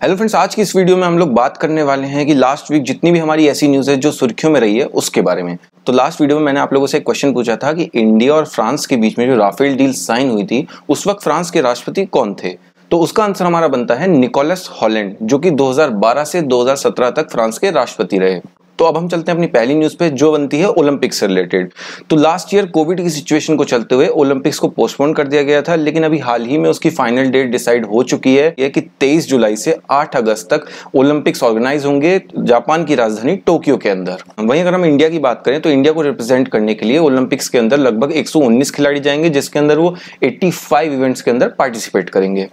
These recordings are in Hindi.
हेलो फ्रेंड्स आज की इस वीडियो में हम लोग बात करने वाले हैं कि लास्ट वीक जितनी भी हमारी ऐसी न्यूज़ है जो सुर्खियों में रही है उसके बारे में तो लास्ट वीडियो में मैंने आप लोगों से एक क्वेश्चन पूछा था कि इंडिया और फ्रांस के बीच में जो राफेल डील साइन हुई थी उस वक्त फ्रांस के राष्ट्रपति कौन थे तो उसका आंसर हमारा बनता है निकोलस हॉलैंड जो कि 2012 से 2017 तक फ्रांस के राष्ट्रपति रहे तो अब हम चलते हैं अपनी पहली न्यूज़ पे जो बनती है ओलंपिक से रिलेटेड तो लास्ट ईयर कोविड की सिचुएशन को चलते हुए ओलंपिक्स को पोस्टपोन कर दिया गया था लेकिन अभी हाल ही में उसकी फाइनल डेट डिसाइड हो चुकी है यह कि 23 जुलाई से 8 अगस्त तक ओलंपिक्स ऑर्गेनाइज होंगे जापान की राजधानी टोक्यो के अंदर वहीं अगर हम इंडिया की बात करें तो इंडिया को रिप्रेजेंट करने के लिए ओलंपिक्स के अंदर लगभग एक खिलाड़ी जाएंगे जिसके अंदर वो एट्टी इवेंट्स के अंदर पार्टिसिपेट करेंगे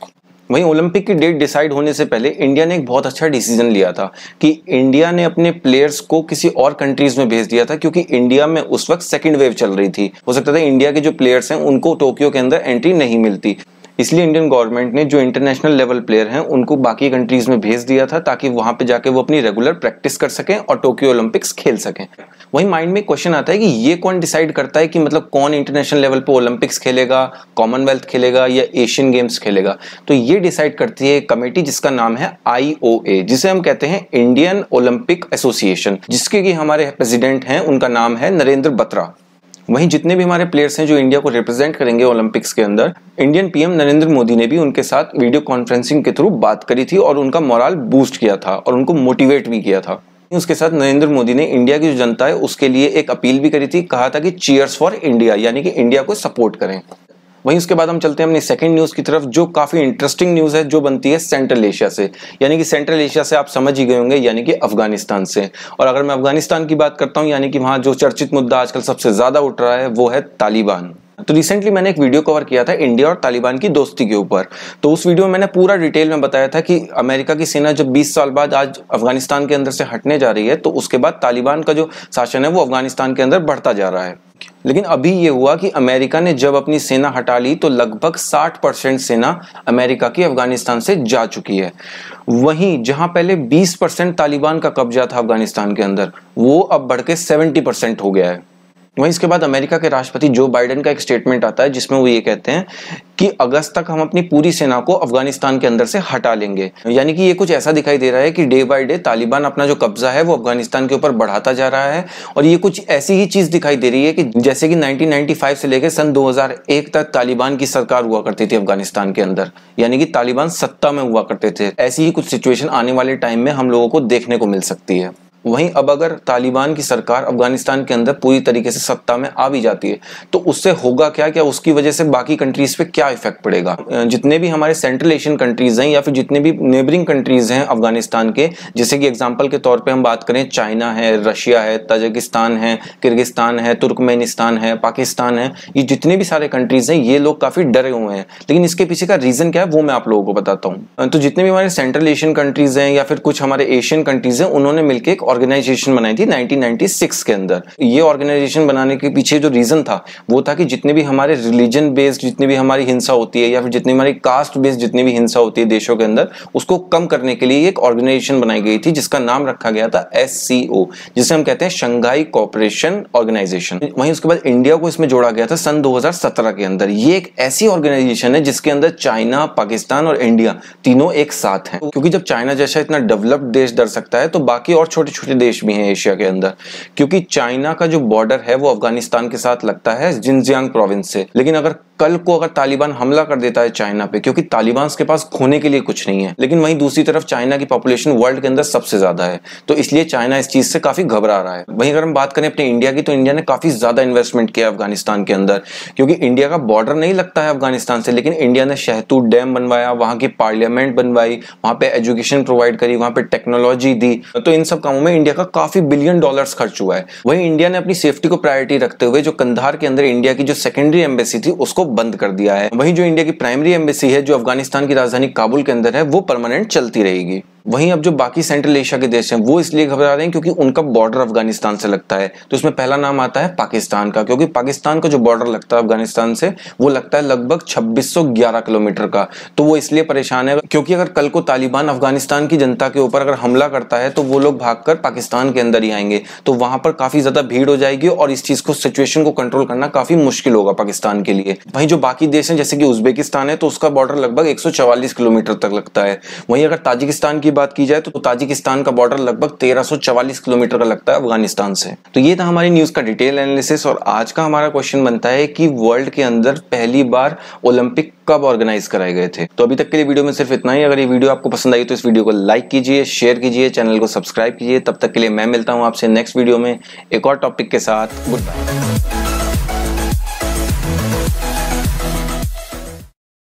वहीं ओलंपिक की डेट डिसाइड होने से पहले इंडिया ने एक बहुत अच्छा डिसीजन लिया था कि इंडिया ने अपने प्लेयर्स को किसी और कंट्रीज में भेज दिया था क्योंकि इंडिया में उस वक्त सेकंड वेव चल रही थी हो सकता था इंडिया के जो प्लेयर्स हैं उनको टोक्यो के अंदर एंट्री नहीं मिलती इसलिए इंडियन गवर्नमेंट ने जो इंटरनेशनल लेवल प्लेयर हैं उनको बाकी कंट्रीज में भेज दिया था ताकि वहां पे जाके वो अपनी रेगुलर प्रैक्टिस कर सकें और टोक्यो ओलंपिक्स खेल सकें वही माइंड में क्वेश्चन आता है कि ये कौन डिसाइड करता है कि मतलब कौन इंटरनेशनल लेवल पे ओलंपिक्स खेलेगा कॉमनवेल्थ खेलेगा या एशियन गेम्स खेलेगा तो ये डिसाइड करती है कमेटी जिसका नाम है आई जिसे हम कहते हैं इंडियन ओलंपिक एसोसिएशन जिसके कि हमारे प्रेसिडेंट हैं उनका नाम है नरेंद्र बत्रा वहीं जितने भी हमारे प्लेयर्स हैं जो इंडिया को रिप्रेजेंट करेंगे ओलंपिक्स के अंदर इंडियन पीएम नरेंद्र मोदी ने भी उनके साथ वीडियो कॉन्फ्रेंसिंग के थ्रू बात करी थी और उनका मोरल बूस्ट किया था और उनको मोटिवेट भी किया था उसके साथ नरेंद्र मोदी ने इंडिया की जो जनता है उसके लिए एक अपील भी करी थी कहा था कि चीयर्स फॉर इंडिया यानी कि इंडिया को सपोर्ट करें वहीं उसके बाद हम चलते हैं अपनी सेकंड न्यूज़ की तरफ जो काफ़ी इंटरेस्टिंग न्यूज़ है जो बनती है सेंट्रल एशिया से यानी कि सेंट्रल एशिया से आप समझ ही गए होंगे यानी कि अफगानिस्तान से और अगर मैं अफगानिस्तान की बात करता हूँ यानी कि वहाँ जो चर्चित मुद्दा आजकल सबसे ज़्यादा उठ रहा है वो है तालिबान तो रिसेंटली मैंने एक वीडियो कवर किया था इंडिया और तालिबान की दोस्ती के ऊपर तो उस वीडियो में मैंने पूरा डिटेल में बताया था कि अमेरिका की सेना जब 20 साल बाद आज अफगानिस्तान के अंदर से हटने जा रही है तो उसके बाद तालिबान का जो शासन है वो अफगानिस्तान के अंदर बढ़ता जा रहा है लेकिन अभी ये हुआ कि अमेरिका ने जब अपनी सेना हटा ली तो लगभग 60 परसेंट सेना अमेरिका की अफगानिस्तान से जा चुकी है वहीं जहां पहले 20 परसेंट तालिबान का कब्जा था अफगानिस्तान के अंदर वो अब बढ़ के सेवेंटी परसेंट हो गया है वहीं इसके बाद अमेरिका के राष्ट्रपति जो बाइडेन का एक स्टेटमेंट आता है जिसमें वो ये कहते हैं कि अगस्त तक हम अपनी पूरी सेना को अफगानिस्तान के अंदर से हटा लेंगे यानी कि ये कुछ ऐसा दिखाई दे रहा है कि डे बाय डे तालिबान अपना जो कब्जा है वो अफगानिस्तान के ऊपर बढ़ाता जा रहा है और ये कुछ ऐसी ही चीज दिखाई दे रही है कि जैसे कि 1995 से लेकर सन 2001 तक तालिबान की सरकार हुआ करती थी अफगानिस्तान के अंदर यानी कि तालिबान सत्ता में हुआ करते थे ऐसी ही कुछ सिचुएशन आने वाले टाइम में हम लोगों को देखने को मिल सकती है वहीं अब अगर तालिबान की सरकार अफगानिस्तान के अंदर पूरी तरीके से सत्ता में आ भी जाती है तो उससे होगा क्या क्या उसकी वजह से बाकी कंट्रीज पे क्या इफेक्ट पड़ेगा जितने भी हमारे सेंट्रल एशियन कंट्रीज हैं या फिर जितने भी नेबरिंग कंट्रीज हैं अफगानिस्तान के जैसे कि एग्जाम्पल के तौर पर हम बात करें चाइना है रशिया है ताजिकिस्तान है किर्गिस्तान है तुर्कमेनिस्तान है पाकिस्तान है ये जितने भी सारे कंट्रीज हैं ये लोग काफ़ी डरे हुए हैं लेकिन इसके पीछे का रीज़न क्या है वो मैं आप लोगों को बताता हूँ तो जितने भी हमारे सेंट्रल एशियन कंट्रीज हैं या फिर कुछ हमारे एशियन कंट्रीज हैं उन्होंने मिलकर एक ऑर्गेनाइजेशन बनाई थी 1996 के अंदर ये ऑर्गेनाइजेशन बनाने के पीछे जो रीज़न था वो था कि जितने भी हमारे रिलीजन बेस्ड जितनी भी हमारी हिंसा होती है या फिर जितनी हमारी कास्ट बेस्ड जितनी भी हिंसा होती है देशों के अंदर उसको कम करने के लिए एक ऑर्गेनाइजेशन बनाई गई थी जिसका नाम रखा गया था एस जिसे हम कहते हैं शंघाई कॉपरेशन ऑर्गेनाइजेशन वहीं उसके बाद इंडिया को इसमें जोड़ा गया था सन दो के अंदर ये एक ऐसी ऑर्गेनाइजेशन है जिसके अंदर चाइना पाकिस्तान और इंडिया तीनों एक साथ हैं क्योंकि जब चाइना जैसा इतना डेवलप्ड देश डर सकता है तो बाकी और छोटे छोटे देश भी हैं एशिया के अंदर क्योंकि चाइना का जो बॉर्डर है वो अफगानिस्तान के साथ लगता है जिनजियांग प्रोविंस से लेकिन अगर कल को अगर तालिबान हमला कर देता है चाइना पे क्योंकि तालिबान के पास खोने के लिए कुछ नहीं है लेकिन वहीं दूसरी तरफ चाइना की पॉपुलेशन वर्ल्ड के अंदर सबसे ज्यादा है तो इसलिए चाइना इस चीज से काफी घबरा रहा है वहीं अगर हम बात करें अपने इंडिया की तो इंडिया ने काफी ज्यादा इन्वेस्टमेंट किया अफगानिस्तान के अंदर क्योंकि इंडिया का बॉर्डर नहीं लगता है अफगानिस्तान से लेकिन इंडिया ने शहतू डैम बनवाया वहां की पार्लियामेंट बनवाई वहां पर एजुकेशन प्रोवाइड करी वहां पर टेक्नोलॉजी दी तो इन सब कामों में इंडिया का काफी बिलियन डॉलर्स खर्च हुआ है वहीं इंडिया ने अपनी सेफ्टी को प्रायोरिटी रखते हुए जो कंधार के अंदर इंडिया की जो सेकेंडरी एम्बेसी थी उसको बंद कर दिया है वहीं जो इंडिया की प्राइमरी एम्बेसी है जो अफगानिस्तान की राजधानी काबुल के अंदर है वो परमानेंट चलती रहेगी वहीं अब जो बाकी सेंट्रल एशिया के देश हैं वो इसलिए घबरा रहे हैं क्योंकि उनका बॉर्डर अफगानिस्तान से लगता है तो इसमें पहला नाम आता है पाकिस्तान का क्योंकि पाकिस्तान का जो बॉर्डर लगता है अफगानिस्तान से वो लगता है लगभग 2611 किलोमीटर का तो वो इसलिए परेशान है क्योंकि अगर कल को तालिबान अफगानिस्तान की जनता के ऊपर अगर हमला करता है तो वो लोग भागकर पाकिस्तान के अंदर ही आएंगे तो वहां पर काफी ज्यादा भीड़ हो जाएगी और इस चीज को सिचुएशन को कंट्रोल करना काफी मुश्किल होगा पाकिस्तान के लिए वहीं जो बाकी देश है जैसे कि उजबेकिस्तान है तो उसका बॉर्डर लगभग एक किलोमीटर तक लगता है वहीं अगर ताजिकिस्तान की की बात की जाए तो ताजिकिस्तान का बॉर्डर लगभग 1344 किलोमीटर का लगता है अफगानिस्तान से तो ये था हमारी न्यूज का डिटेल एनालिसिस और आज का हमारा क्वेश्चन बनता है कि वर्ल्ड के अंदर पहली बार ओलंपिक कब ऑर्गेनाइज कराए गए थे तो अभी तक के लिए वीडियो में सिर्फ इतना ही अगर ये वीडियो आपको पसंद आई तो इस वीडियो को लाइक कीजिए शेयर कीजिए चैनल को सब्सक्राइब कीजिए तब तक के लिए मैं मिलता हूँ आपसे नेक्स्ट वीडियो में एक और टॉपिक के साथ गुड बाय